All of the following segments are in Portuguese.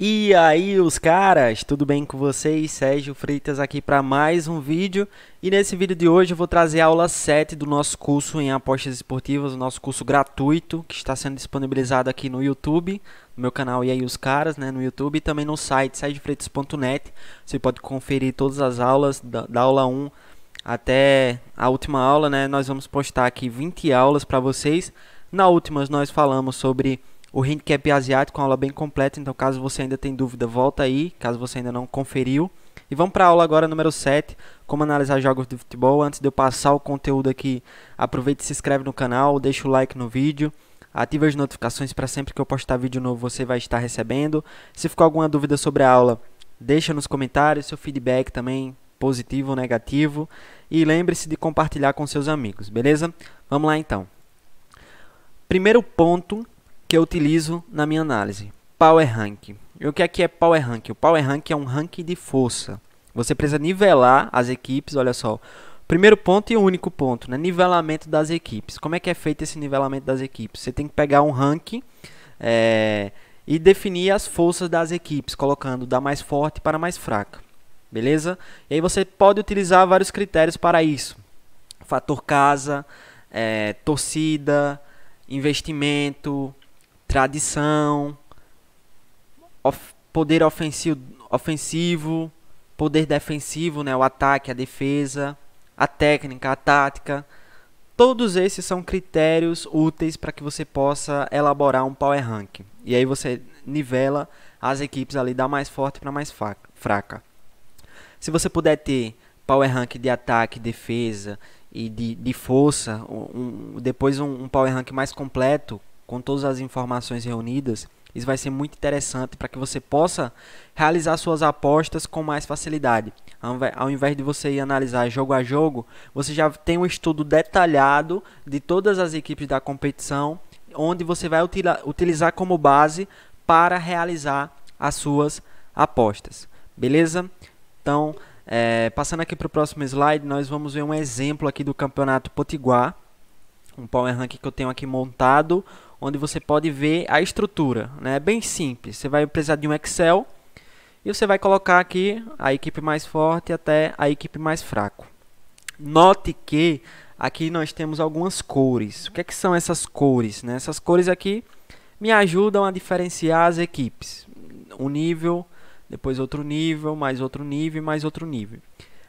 E aí, os caras, tudo bem com vocês? Sérgio Freitas aqui para mais um vídeo. E nesse vídeo de hoje eu vou trazer a aula 7 do nosso curso em apostas esportivas, o nosso curso gratuito que está sendo disponibilizado aqui no YouTube, no meu canal E aí, os caras, né, no YouTube e também no site sergiofreitas.net. Você pode conferir todas as aulas da, da aula 1 até a última aula, né? Nós vamos postar aqui 20 aulas para vocês. Na última nós falamos sobre o handicap asiático com é aula bem completa, então caso você ainda tem dúvida, volta aí, caso você ainda não conferiu. E vamos para a aula agora número 7, como analisar jogos de futebol. Antes de eu passar o conteúdo aqui, aproveita e se inscreve no canal, deixa o like no vídeo, ativa as notificações para sempre que eu postar vídeo novo você vai estar recebendo. Se ficou alguma dúvida sobre a aula, deixa nos comentários, seu feedback também, positivo ou negativo. E lembre-se de compartilhar com seus amigos, beleza? Vamos lá então. Primeiro ponto que eu utilizo na minha análise. Power Rank. E o que é que é Power Rank? O Power Rank é um ranking de força. Você precisa nivelar as equipes, olha só. Primeiro ponto e único ponto, né? Nivelamento das equipes. Como é que é feito esse nivelamento das equipes? Você tem que pegar um ranking é, e definir as forças das equipes, colocando da mais forte para a mais fraca. Beleza? E aí você pode utilizar vários critérios para isso. Fator casa, é, torcida, investimento, tradição, of, poder ofensivo, ofensivo, poder defensivo, né, o ataque, a defesa, a técnica, a tática. Todos esses são critérios úteis para que você possa elaborar um power rank. E aí você nivela as equipes ali da mais forte para mais fraca. Se você puder ter power rank de ataque, defesa e de, de força, um, depois um, um power rank mais completo, com todas as informações reunidas, isso vai ser muito interessante para que você possa realizar suas apostas com mais facilidade. Ao invés de você ir analisar jogo a jogo, você já tem um estudo detalhado de todas as equipes da competição, onde você vai utilizar como base para realizar as suas apostas. Beleza? Então, é, passando aqui para o próximo slide, nós vamos ver um exemplo aqui do Campeonato Potiguar. Um Power Rank que eu tenho aqui montado, onde você pode ver a estrutura. Né? É bem simples. Você vai precisar de um Excel e você vai colocar aqui a equipe mais forte até a equipe mais fraca. Note que aqui nós temos algumas cores. O que, é que são essas cores? Né? Essas cores aqui me ajudam a diferenciar as equipes. Um nível, depois outro nível, mais outro nível, mais outro nível.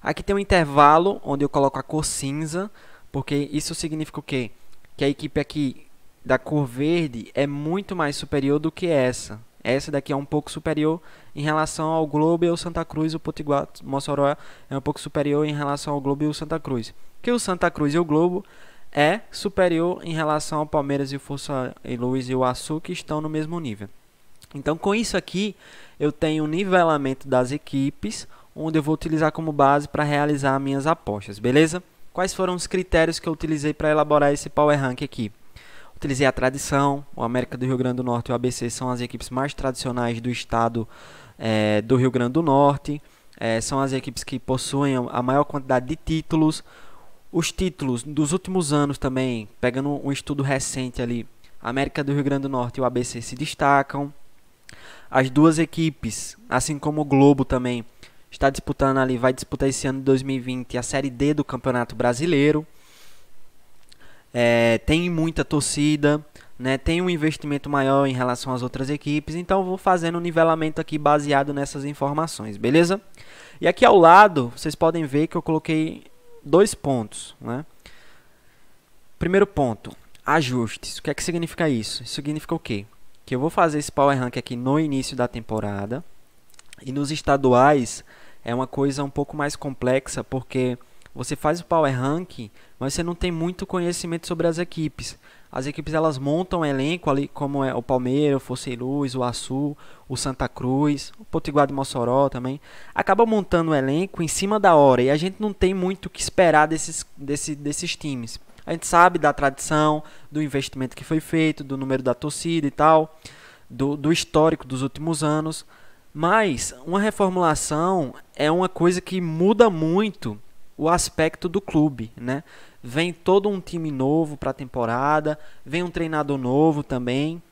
Aqui tem um intervalo onde eu coloco a cor cinza, porque isso significa o quê? Que a equipe aqui da cor verde é muito mais superior do que essa. Essa daqui é um pouco superior em relação ao Globo e ao Santa Cruz. O Potiguar Mossoró é um pouco superior em relação ao Globo e ao Santa Cruz. Que o Santa Cruz e o Globo é superior em relação ao Palmeiras e o Força e Luiz e o Açu que estão no mesmo nível. Então com isso aqui eu tenho um nivelamento das equipes, onde eu vou utilizar como base para realizar minhas apostas, beleza? Quais foram os critérios que eu utilizei para elaborar esse Power Rank aqui? Utilizei a tradição, o América do Rio Grande do Norte e o ABC são as equipes mais tradicionais do estado é, do Rio Grande do Norte. É, são as equipes que possuem a maior quantidade de títulos. Os títulos dos últimos anos também, pegando um estudo recente ali, a América do Rio Grande do Norte e o ABC se destacam. As duas equipes, assim como o Globo também, está disputando ali, vai disputar esse ano de 2020 a Série D do Campeonato Brasileiro é, tem muita torcida, né, tem um investimento maior em relação às outras equipes, então vou fazendo um nivelamento aqui baseado nessas informações, beleza? E aqui ao lado, vocês podem ver que eu coloquei dois pontos, né? Primeiro ponto, ajustes. O que é que significa isso? Isso significa o quê? Que eu vou fazer esse Power Rank aqui no início da temporada, e nos estaduais é uma coisa um pouco mais complexa, porque você faz o power ranking, mas você não tem muito conhecimento sobre as equipes. As equipes elas montam um elenco ali, como é o Palmeiras, o Fosse Luz, o Açu, o Santa Cruz, o Potiguar de Mossoró também. Acaba montando o um elenco em cima da hora e a gente não tem muito o que esperar desses, desse, desses times. A gente sabe da tradição, do investimento que foi feito, do número da torcida e tal, do, do histórico dos últimos anos. Mas uma reformulação é uma coisa que muda muito o aspecto do clube, né? Vem todo um time novo para a temporada, vem um treinador novo também.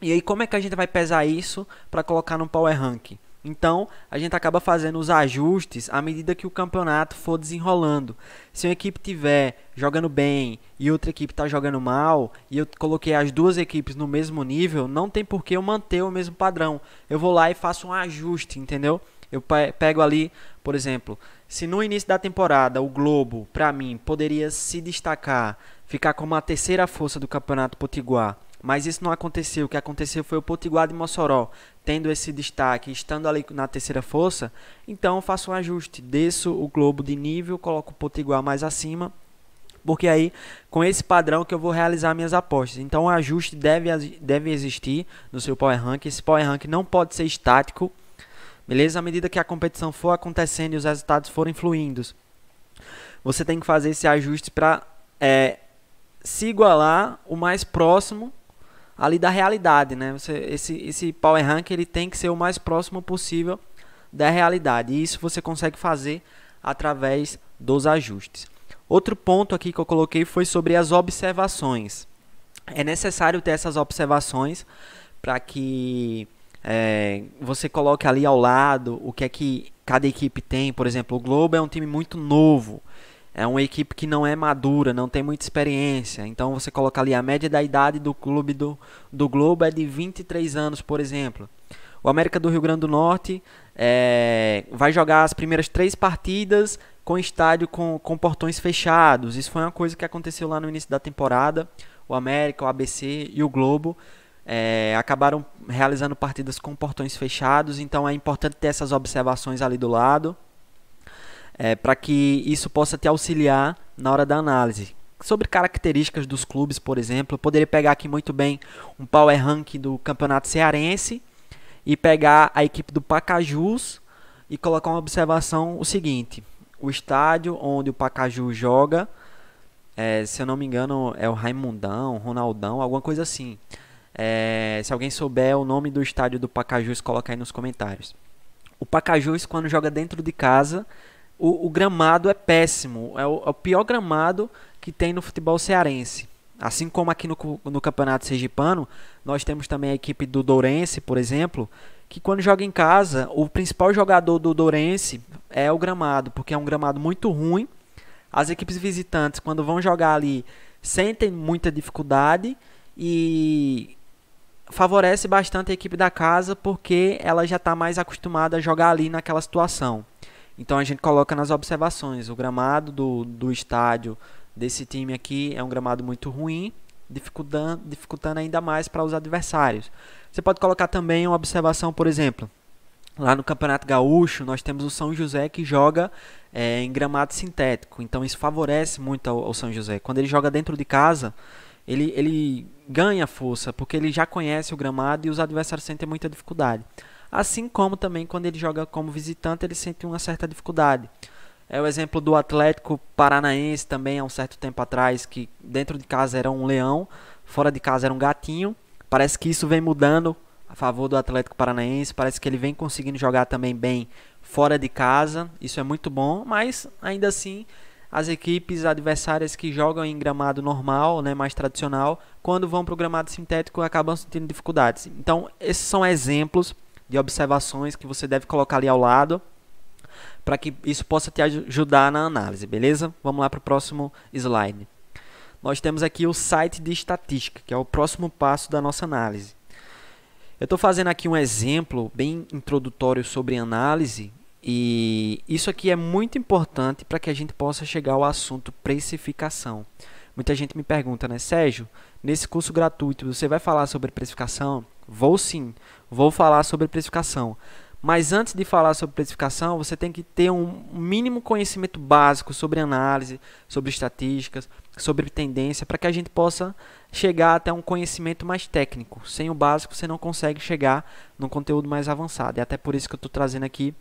E aí como é que a gente vai pesar isso para colocar no power ranking? Então, a gente acaba fazendo os ajustes à medida que o campeonato for desenrolando. Se uma equipe tiver jogando bem e outra equipe está jogando mal, e eu coloquei as duas equipes no mesmo nível, não tem por que eu manter o mesmo padrão. Eu vou lá e faço um ajuste, entendeu? Eu pego ali, por exemplo, se no início da temporada o Globo, para mim, poderia se destacar, ficar como a terceira força do Campeonato Potiguar, mas isso não aconteceu. O que aconteceu foi o Potiguar de Mossoró tendo esse destaque, estando ali na terceira força. Então faço um ajuste, desço o Globo de nível, coloco o Potiguar mais acima porque aí com esse padrão que eu vou realizar minhas apostas. Então o ajuste deve, deve existir no seu Power Rank. Esse Power Rank não pode ser estático, Beleza? À medida que a competição for acontecendo e os resultados forem fluindo, você tem que fazer esse ajuste para é, se igualar o mais próximo ali da realidade, né? Você, esse, esse power rank ele tem que ser o mais próximo possível da realidade. E isso você consegue fazer através dos ajustes. Outro ponto aqui que eu coloquei foi sobre as observações. É necessário ter essas observações para que é, você coloca ali ao lado o que é que cada equipe tem. Por exemplo, o Globo é um time muito novo. É uma equipe que não é madura, não tem muita experiência. Então você coloca ali a média da idade do clube do, do Globo é de 23 anos, por exemplo. O América do Rio Grande do Norte é, vai jogar as primeiras três partidas com estádio com, com portões fechados. Isso foi uma coisa que aconteceu lá no início da temporada. O América, o ABC e o Globo é, acabaram realizando partidas com portões fechados, então é importante ter essas observações ali do lado, é, para que isso possa te auxiliar na hora da análise. Sobre características dos clubes, por exemplo, eu poderia pegar aqui muito bem um power rank do campeonato cearense e pegar a equipe do Pacajus e colocar uma observação o seguinte: o estádio onde o Pacajus joga, é, se eu não me engano, é o Raimundão, Ronaldão, alguma coisa assim. É, se alguém souber o nome do estádio do Pacajus, coloca aí nos comentários. O Pacajus, quando joga dentro de casa, o, o gramado é péssimo. É o, é o, pior gramado que tem no futebol cearense. Assim como aqui no, no Campeonato Sergipano, nós temos também a equipe do Dourense, por exemplo, que quando joga em casa, o principal jogador do Dourense é o gramado, porque é um gramado muito ruim. As equipes visitantes, quando vão jogar ali, sentem muita dificuldade e favorece bastante a equipe da casa porque ela já está mais acostumada a jogar ali naquela situação. Então a gente coloca nas observações: o gramado do, do estádio desse time aqui é um gramado muito ruim, dificultando, dificultando ainda mais para os adversários. Você pode colocar também uma observação, por exemplo. Lá no Campeonato Gaúcho, nós temos o São José que joga é, em gramado sintético. Então, isso favorece muito o São José. Quando ele joga dentro de casa, ele, ele ganha força, porque ele já conhece o gramado e os adversários sentem muita dificuldade. Assim como também quando ele joga como visitante, ele sente uma certa dificuldade. É o exemplo do Atlético Paranaense também há um certo tempo atrás, que dentro de casa era um leão, fora de casa era um gatinho. Parece que isso vem mudando a favor do Atlético Paranaense, parece que ele vem conseguindo jogar também bem fora de casa. Isso é muito bom, mas ainda assim as equipes adversárias que jogam em gramado normal, né, mais tradicional, quando vão para o gramado sintético acabam sentindo dificuldades. Então, esses são exemplos de observações que você deve colocar ali ao lado para que isso possa te ajudar na análise, beleza? Vamos lá para o próximo slide. Nós temos aqui o site de estatística, que é o próximo passo da nossa análise. Eu estou fazendo aqui um exemplo bem introdutório sobre análise e isso aqui é muito importante para que a gente possa chegar ao assunto precificação. Muita gente me pergunta, né, Sérgio, nesse curso gratuito você vai falar sobre precificação? Vou sim, vou falar sobre precificação. Mas antes de falar sobre precificação, você tem que ter um mínimo conhecimento básico sobre análise, sobre estatísticas, sobre tendência, para que a gente possa chegar até um conhecimento mais técnico. Sem o básico, você não consegue chegar num conteúdo mais avançado. É até por isso que eu estou trazendo aqui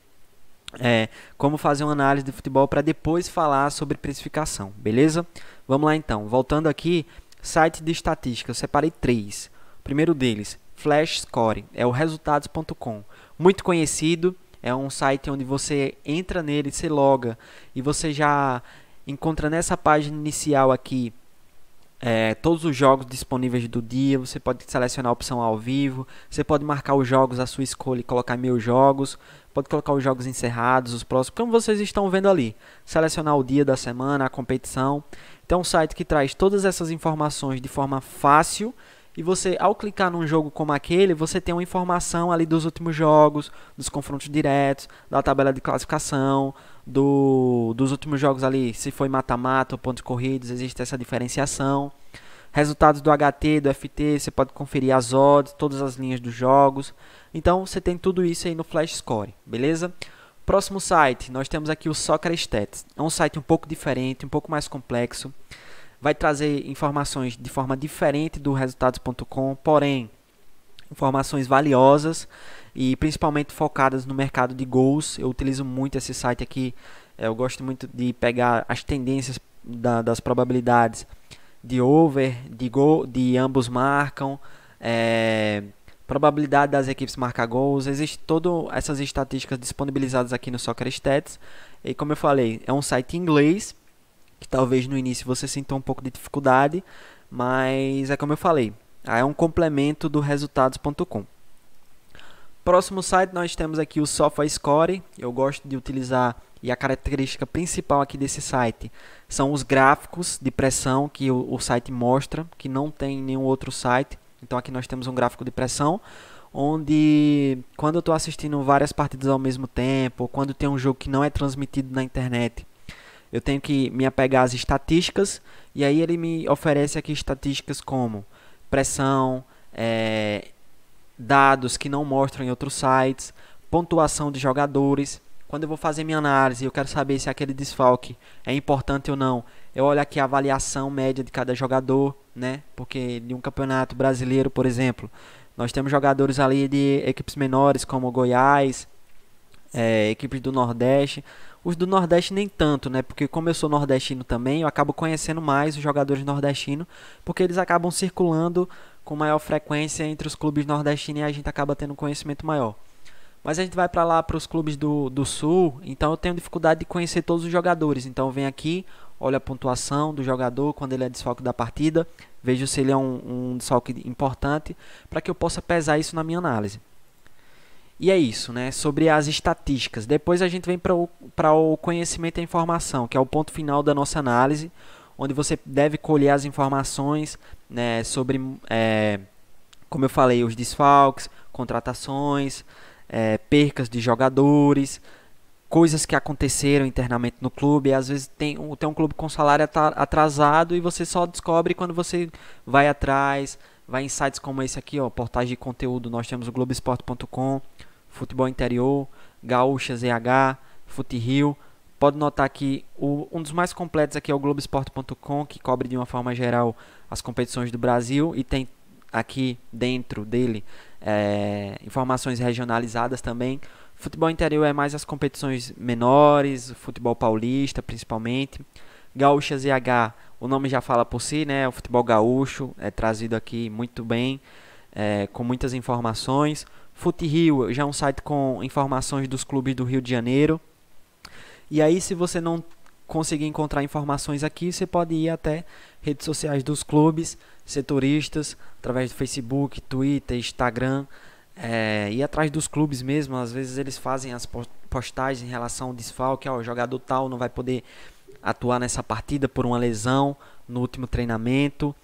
é, como fazer uma análise de futebol para depois falar sobre precificação, beleza? Vamos lá então, voltando aqui, site de estatística, eu separei três. O primeiro deles, Flash Score, é o resultados.com, muito conhecido, é um site onde você entra nele, se loga e você já encontra nessa página inicial aqui é, todos os jogos disponíveis do dia, você pode selecionar a opção ao vivo, você pode marcar os jogos à sua escolha e colocar meus jogos, pode colocar os jogos encerrados, os próximos, como vocês estão vendo ali, selecionar o dia da semana, a competição. Então, é um site que traz todas essas informações de forma fácil e você, ao clicar num jogo como aquele, você tem uma informação ali dos últimos jogos, dos confrontos diretos, da tabela de classificação, do, dos últimos jogos ali, se foi mata-mata ou pontos corridos, existe essa diferenciação. Resultados do HT, do FT, você pode conferir as odds, todas as linhas dos jogos. Então você tem tudo isso aí no Flash Score, beleza? Próximo site, nós temos aqui o Soccer Stats. É um site um pouco diferente, um pouco mais complexo vai trazer informações de forma diferente do resultados.com, porém informações valiosas e principalmente focadas no mercado de gols. Eu utilizo muito esse site aqui. É, eu gosto muito de pegar as tendências da, das probabilidades de over, de gol, de ambos marcam, é, probabilidade das equipes marcar gols. Existem todas essas estatísticas disponibilizadas aqui no Soccer Stats. E como eu falei, é um site em inglês que talvez no início você sinta um pouco de dificuldade, mas é como eu falei, ah, é um complemento do resultados.com. Próximo site nós temos aqui o SofaScore. Eu gosto de utilizar e a característica principal aqui desse site são os gráficos de pressão que o, o site mostra, que não tem em nenhum outro site. Então aqui nós temos um gráfico de pressão onde quando eu estou assistindo várias partidas ao mesmo tempo, ou quando tem um jogo que não é transmitido na internet, eu tenho que me apegar às estatísticas e aí ele me oferece aqui estatísticas como pressão, é, dados que não mostram em outros sites, pontuação de jogadores. Quando eu vou fazer minha análise, eu quero saber se aquele desfalque é importante ou não. Eu olho aqui a avaliação média de cada jogador, né? Porque de um campeonato brasileiro, por exemplo, nós temos jogadores ali de equipes menores como Goiás, é, equipes do Nordeste. Os do Nordeste nem tanto, né? Porque como eu sou nordestino também, eu acabo conhecendo mais os jogadores nordestinos, porque eles acabam circulando com maior frequência entre os clubes nordestinos e a gente acaba tendo um conhecimento maior. Mas a gente vai para lá para os clubes do, do Sul, então eu tenho dificuldade de conhecer todos os jogadores. Então vem aqui, olha a pontuação do jogador quando ele é desfalque da partida, vejo se ele é um, um desfalque importante, para que eu possa pesar isso na minha análise. E é isso, né? Sobre as estatísticas. Depois a gente vem para o, o conhecimento e a informação, que é o ponto final da nossa análise, onde você deve colher as informações né, sobre, é, como eu falei, os desfalques, contratações, é, percas de jogadores, coisas que aconteceram internamente no clube. Às vezes tem um, tem um clube com salário atrasado e você só descobre quando você vai atrás, vai em sites como esse aqui, ó, portais de conteúdo. Nós temos o Globoesporte.com, Futebol Interior, Gaúcha ZH, Fute Rio. Pode notar que o, um dos mais completos aqui é o Globoesporte.com, que cobre de uma forma geral as competições do Brasil e tem aqui dentro dele é, informações regionalizadas também. Futebol interior é mais as competições menores, futebol paulista principalmente. Gaúcha ZH, o nome já fala por si, né? O futebol gaúcho é trazido aqui muito bem, é, com muitas informações. Foot Rio já é um site com informações dos clubes do Rio de Janeiro. E aí, se você não conseguir encontrar informações aqui, você pode ir até redes sociais dos clubes, setoristas, através do Facebook, Twitter, Instagram, é, eh, ir atrás dos clubes mesmo. Às vezes eles fazem as postagens em relação ao desfalque, ó, o jogador tal não vai poder atuar nessa partida por uma lesão no último treinamento.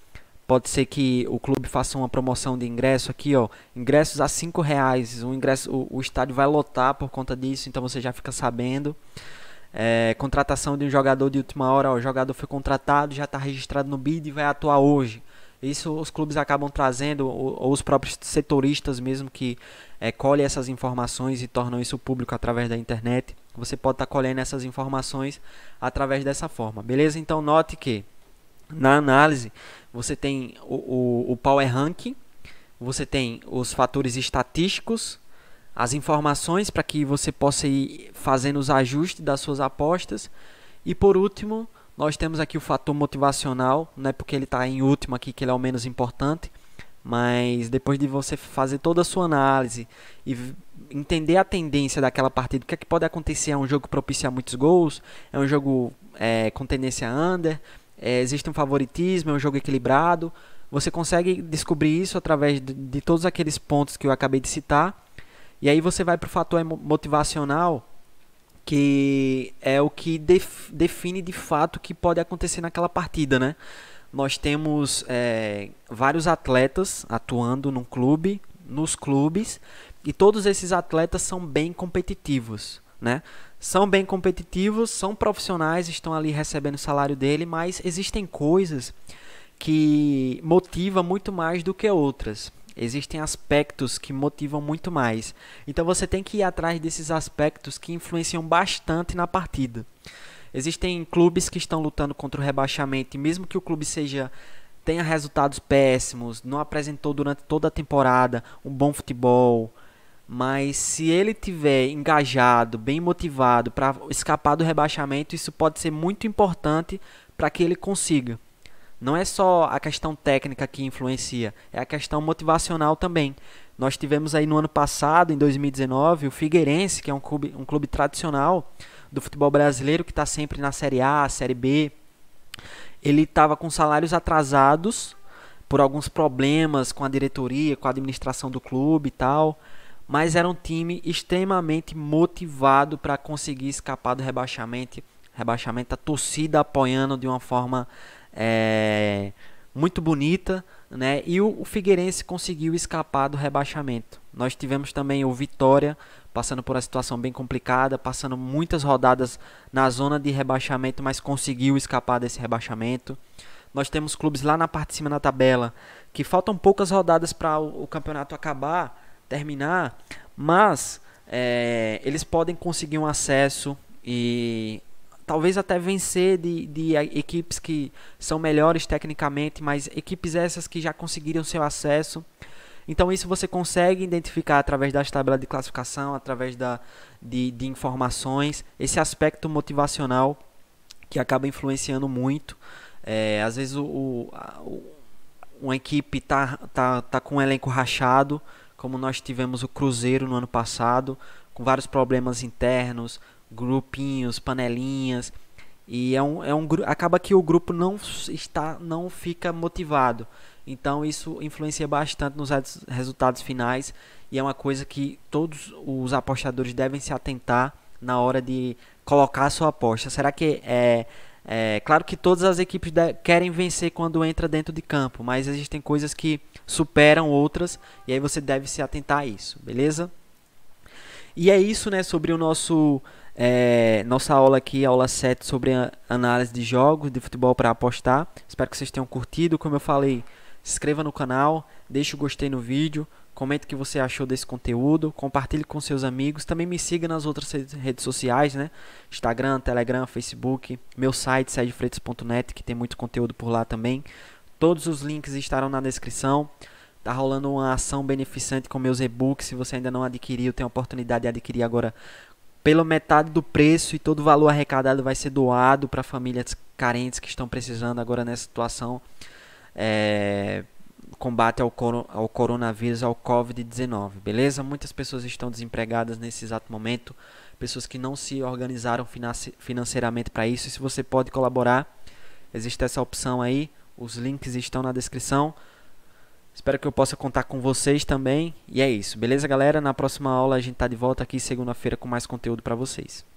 Pode ser que o clube faça uma promoção de ingresso aqui, ó. Ingressos a cinco reais. O ingresso, o, o estádio vai lotar por conta disso, então você já fica sabendo. É, contratação de um jogador de última hora, ó, o jogador foi contratado, já está registrado no BID e vai atuar hoje. Isso os clubes acabam trazendo, ou, ou os próprios setoristas mesmo que é, colhem essas informações e tornam isso público através da internet. Você pode estar tá colhendo essas informações através dessa forma, beleza? Então note que na análise, você tem o, o, o Power Ranking, você tem os fatores estatísticos, as informações para que você possa ir fazendo os ajustes das suas apostas. E por último, nós temos aqui o fator motivacional, não é porque ele está em último aqui que ele é o menos importante, mas depois de você fazer toda a sua análise e entender a tendência daquela partida, o que é que pode acontecer? É um jogo propício a muitos gols? É um jogo é, com tendência under? é, existe um favoritismo, é um jogo equilibrado. Você consegue descobrir isso através de, de todos aqueles pontos que eu acabei de citar. E aí você vai para o fator motivacional, que é o que def, define de fato o que pode acontecer naquela partida, né? Nós temos é, vários atletas atuando num clube, nos clubes, e todos esses atletas são bem competitivos né? São bem competitivos, são profissionais, estão ali recebendo o salário dele, mas existem coisas que motivam muito mais do que outras. Existem aspectos que motivam muito mais. Então você tem que ir atrás desses aspectos que influenciam bastante na partida. Existem clubes que estão lutando contra o rebaixamento, e mesmo que o clube seja tenha resultados péssimos, não apresentou durante toda a temporada um bom futebol, mas se ele tiver engajado, bem motivado para escapar do rebaixamento, isso pode ser muito importante para que ele consiga. Não é só a questão técnica que influencia, é a questão motivacional também. Nós tivemos aí no ano passado, em 2019, o Figueirense, que é um clube, um clube tradicional do futebol brasileiro, que está sempre na Série A, Série B. Ele estava com salários atrasados por alguns problemas com a diretoria, com a administração do clube e tal mas era um time extremamente motivado para conseguir escapar do rebaixamento. Rebaixamento, a torcida apoiando de uma forma é, muito bonita, né? E o, o Figueirense conseguiu escapar do rebaixamento. Nós tivemos também o Vitória passando por uma situação bem complicada, passando muitas rodadas na zona de rebaixamento, mas conseguiu escapar desse rebaixamento. Nós temos clubes lá na parte de cima da tabela que faltam poucas rodadas para o, o campeonato acabar terminar, mas é, eles podem conseguir um acesso e talvez até vencer de, de equipes que são melhores tecnicamente, mas equipes essas que já conseguiram seu acesso. Então isso você consegue identificar através das tabelas de classificação, através da, de, de informações, esse aspecto motivacional que acaba influenciando muito. É, às vezes o, o, uma equipe tá, tá, tá com um elenco rachado como nós tivemos o Cruzeiro no ano passado, com vários problemas internos, grupinhos, panelinhas, e é um, é um acaba que o grupo não está não fica motivado. Então isso influencia bastante nos resultados finais e é uma coisa que todos os apostadores devem se atentar na hora de colocar a sua aposta. Será que é é, claro que todas as equipes querem vencer quando entra dentro de campo, mas existem coisas que superam outras e aí você deve se atentar a isso, beleza? E é isso, né, sobre o nosso é, nossa aula aqui, aula 7 sobre análise de jogos de futebol para apostar. Espero que vocês tenham curtido. Como eu falei, se inscreva no canal, deixe o gostei no vídeo, Comente o que você achou desse conteúdo, compartilhe com seus amigos, também me siga nas outras redes sociais, né? Instagram, Telegram, Facebook, meu site sedefreitas.net, que tem muito conteúdo por lá também. Todos os links estarão na descrição. Tá rolando uma ação beneficente com meus e-books, se você ainda não adquiriu, tem a oportunidade de adquirir agora pela metade do preço e todo o valor arrecadado vai ser doado para famílias carentes que estão precisando agora nessa situação. É combate ao, ao coronavírus, ao Covid-19, beleza? Muitas pessoas estão desempregadas nesse exato momento, pessoas que não se organizaram financeiramente para isso. E se você pode colaborar, existe essa opção aí, os links estão na descrição. Espero que eu possa contar com vocês também. E é isso, beleza, galera? Na próxima aula a gente está de volta aqui segunda-feira com mais conteúdo para vocês.